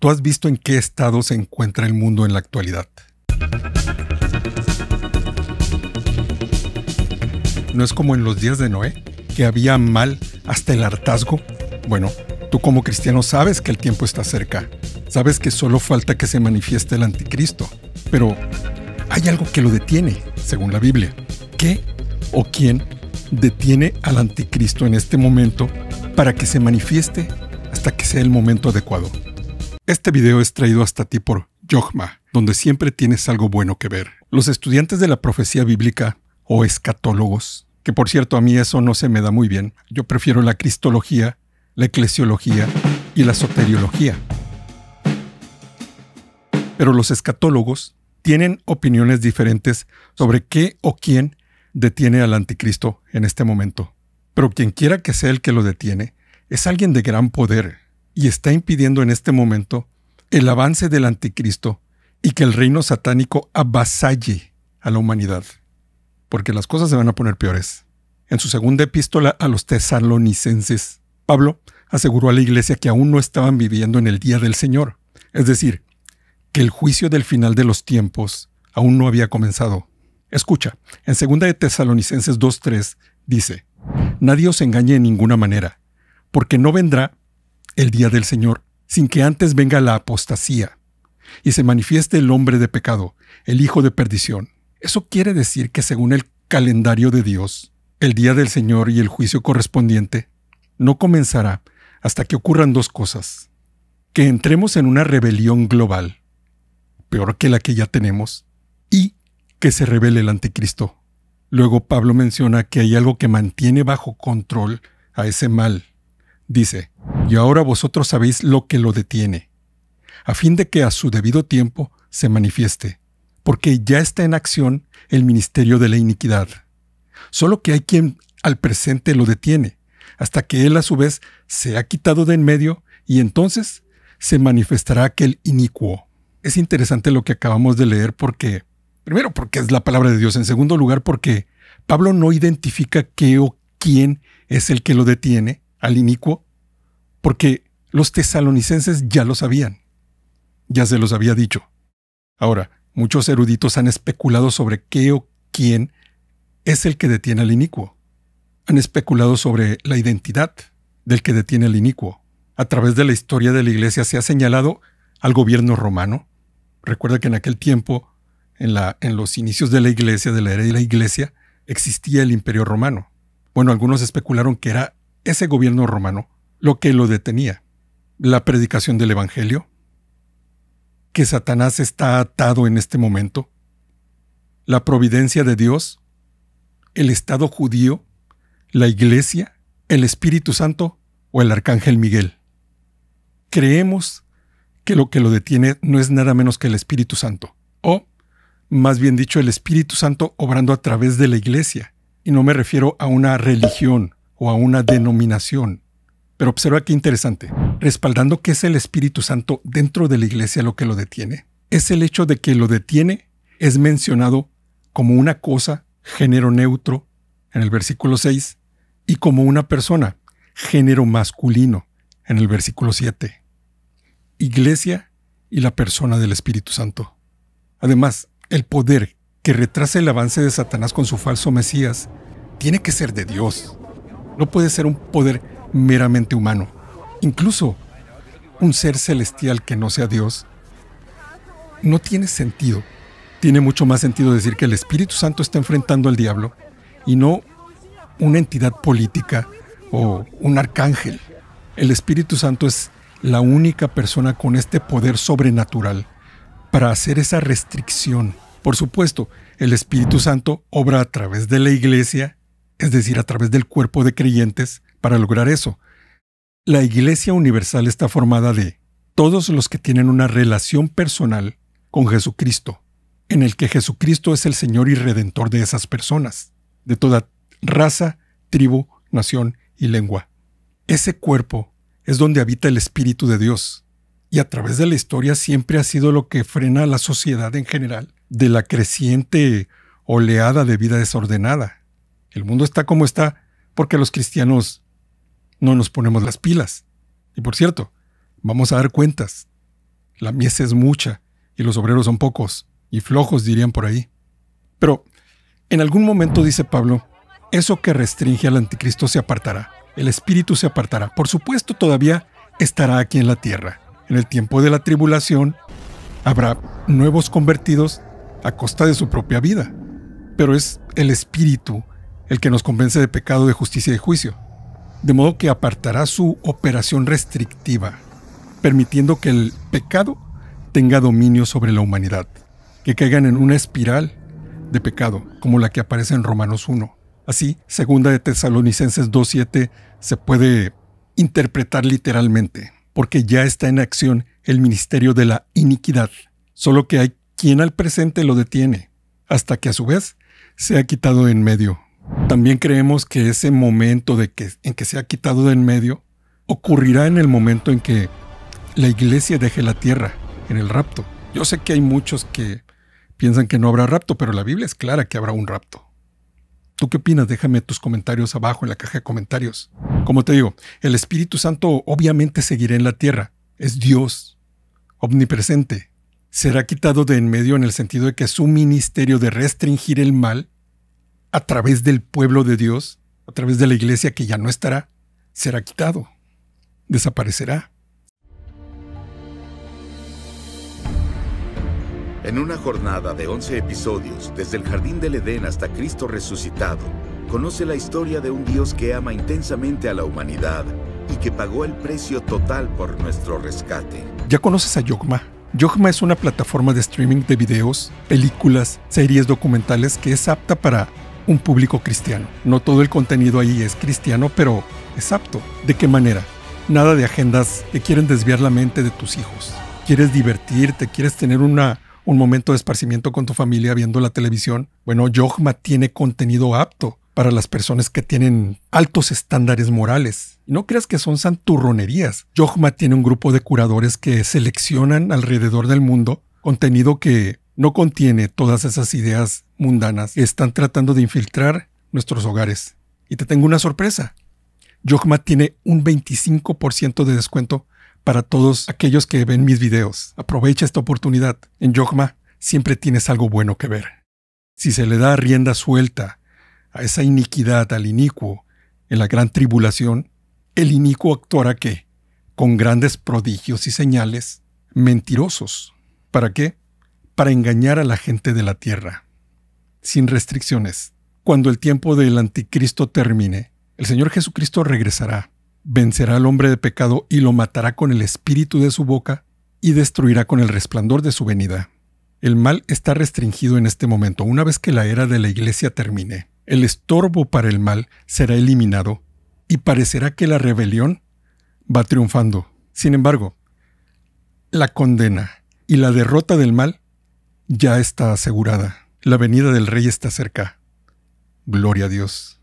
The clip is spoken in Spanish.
¿Tú has visto en qué estado se encuentra el mundo en la actualidad? ¿No es como en los días de Noé, que había mal hasta el hartazgo? Bueno, tú como cristiano sabes que el tiempo está cerca, sabes que solo falta que se manifieste el anticristo, pero hay algo que lo detiene, según la Biblia. ¿Qué o quién detiene al anticristo en este momento para que se manifieste hasta que sea el momento adecuado? Este video es traído hasta ti por Yogma, donde siempre tienes algo bueno que ver. Los estudiantes de la profecía bíblica o escatólogos, que por cierto a mí eso no se me da muy bien, yo prefiero la cristología, la eclesiología y la soteriología. Pero los escatólogos tienen opiniones diferentes sobre qué o quién detiene al anticristo en este momento. Pero quien quiera que sea el que lo detiene, es alguien de gran poder y está impidiendo en este momento el avance del anticristo y que el reino satánico avasalle a la humanidad, porque las cosas se van a poner peores. En su segunda epístola a los tesalonicenses, Pablo aseguró a la iglesia que aún no estaban viviendo en el día del Señor, es decir, que el juicio del final de los tiempos aún no había comenzado. Escucha, en segunda de Tesalonicenses 2.3 dice, Nadie os engañe de ninguna manera, porque no vendrá el día del Señor sin que antes venga la apostasía y se manifieste el hombre de pecado, el hijo de perdición. Eso quiere decir que según el calendario de Dios, el día del Señor y el juicio correspondiente no comenzará hasta que ocurran dos cosas. Que entremos en una rebelión global, peor que la que ya tenemos, y que se revele el anticristo. Luego Pablo menciona que hay algo que mantiene bajo control a ese mal, Dice, y ahora vosotros sabéis lo que lo detiene, a fin de que a su debido tiempo se manifieste, porque ya está en acción el ministerio de la iniquidad. Solo que hay quien al presente lo detiene, hasta que él a su vez se ha quitado de en medio y entonces se manifestará aquel inicuo. Es interesante lo que acabamos de leer porque, primero, porque es la palabra de Dios, en segundo lugar, porque Pablo no identifica qué o quién es el que lo detiene al inicuo, porque los tesalonicenses ya lo sabían, ya se los había dicho. Ahora, muchos eruditos han especulado sobre qué o quién es el que detiene al inicuo. Han especulado sobre la identidad del que detiene al inicuo. A través de la historia de la iglesia se ha señalado al gobierno romano. Recuerda que en aquel tiempo, en, en los inicios de la iglesia, de la era de la iglesia, existía el imperio romano. Bueno, algunos especularon que era ese gobierno romano lo que lo detenía, la predicación del Evangelio, que Satanás está atado en este momento, la providencia de Dios, el Estado judío, la Iglesia, el Espíritu Santo o el Arcángel Miguel. Creemos que lo que lo detiene no es nada menos que el Espíritu Santo, o, más bien dicho, el Espíritu Santo obrando a través de la Iglesia, y no me refiero a una religión o a una denominación. Pero observa qué interesante. Respaldando que es el Espíritu Santo dentro de la iglesia lo que lo detiene, es el hecho de que lo detiene es mencionado como una cosa, género neutro, en el versículo 6, y como una persona, género masculino, en el versículo 7. Iglesia y la persona del Espíritu Santo. Además, el poder que retrasa el avance de Satanás con su falso Mesías tiene que ser de Dios. No puede ser un poder meramente humano. Incluso un ser celestial que no sea Dios no tiene sentido. Tiene mucho más sentido decir que el Espíritu Santo está enfrentando al diablo y no una entidad política o un arcángel. El Espíritu Santo es la única persona con este poder sobrenatural para hacer esa restricción. Por supuesto, el Espíritu Santo obra a través de la iglesia, es decir, a través del cuerpo de creyentes, para lograr eso. La Iglesia Universal está formada de todos los que tienen una relación personal con Jesucristo, en el que Jesucristo es el Señor y Redentor de esas personas, de toda raza, tribu, nación y lengua. Ese cuerpo es donde habita el Espíritu de Dios, y a través de la historia siempre ha sido lo que frena a la sociedad en general de la creciente oleada de vida desordenada. El mundo está como está porque los cristianos no nos ponemos las pilas. Y por cierto, vamos a dar cuentas. La mies es mucha y los obreros son pocos y flojos, dirían por ahí. Pero en algún momento, dice Pablo, eso que restringe al anticristo se apartará, el espíritu se apartará. Por supuesto, todavía estará aquí en la tierra. En el tiempo de la tribulación habrá nuevos convertidos a costa de su propia vida. Pero es el espíritu el que nos convence de pecado, de justicia y de juicio de modo que apartará su operación restrictiva, permitiendo que el pecado tenga dominio sobre la humanidad, que caigan en una espiral de pecado, como la que aparece en Romanos 1. Así, segunda de Tesalonicenses 2.7 se puede interpretar literalmente, porque ya está en acción el ministerio de la iniquidad, solo que hay quien al presente lo detiene, hasta que a su vez se ha quitado en medio. También creemos que ese momento de que, en que se ha quitado en medio ocurrirá en el momento en que la iglesia deje la tierra, en el rapto. Yo sé que hay muchos que piensan que no habrá rapto, pero la Biblia es clara que habrá un rapto. ¿Tú qué opinas? Déjame tus comentarios abajo en la caja de comentarios. Como te digo, el Espíritu Santo obviamente seguirá en la tierra. Es Dios, omnipresente. Será quitado de en medio en el sentido de que su ministerio de restringir el mal a través del pueblo de Dios, a través de la iglesia que ya no estará, será quitado, desaparecerá. En una jornada de 11 episodios, desde el Jardín del Edén hasta Cristo resucitado, conoce la historia de un Dios que ama intensamente a la humanidad y que pagó el precio total por nuestro rescate. Ya conoces a Yogma. Yogma es una plataforma de streaming de videos, películas, series documentales que es apta para un público cristiano. No todo el contenido ahí es cristiano, pero es apto. ¿De qué manera? Nada de agendas que quieren desviar la mente de tus hijos. Quieres divertirte, quieres tener una, un momento de esparcimiento con tu familia viendo la televisión. Bueno, Yogma tiene contenido apto para las personas que tienen altos estándares morales. no creas que son santurronerías. Yogma tiene un grupo de curadores que seleccionan alrededor del mundo contenido que no contiene todas esas ideas mundanas que están tratando de infiltrar nuestros hogares. Y te tengo una sorpresa. Yogma tiene un 25% de descuento para todos aquellos que ven mis videos. Aprovecha esta oportunidad. En Yogma siempre tienes algo bueno que ver. Si se le da rienda suelta a esa iniquidad al inicuo en la gran tribulación, el inicuo actuará que con grandes prodigios y señales mentirosos. ¿Para qué? para engañar a la gente de la tierra, sin restricciones. Cuando el tiempo del anticristo termine, el Señor Jesucristo regresará, vencerá al hombre de pecado y lo matará con el espíritu de su boca y destruirá con el resplandor de su venida. El mal está restringido en este momento una vez que la era de la iglesia termine. El estorbo para el mal será eliminado y parecerá que la rebelión va triunfando. Sin embargo, la condena y la derrota del mal ya está asegurada. La venida del Rey está cerca. Gloria a Dios.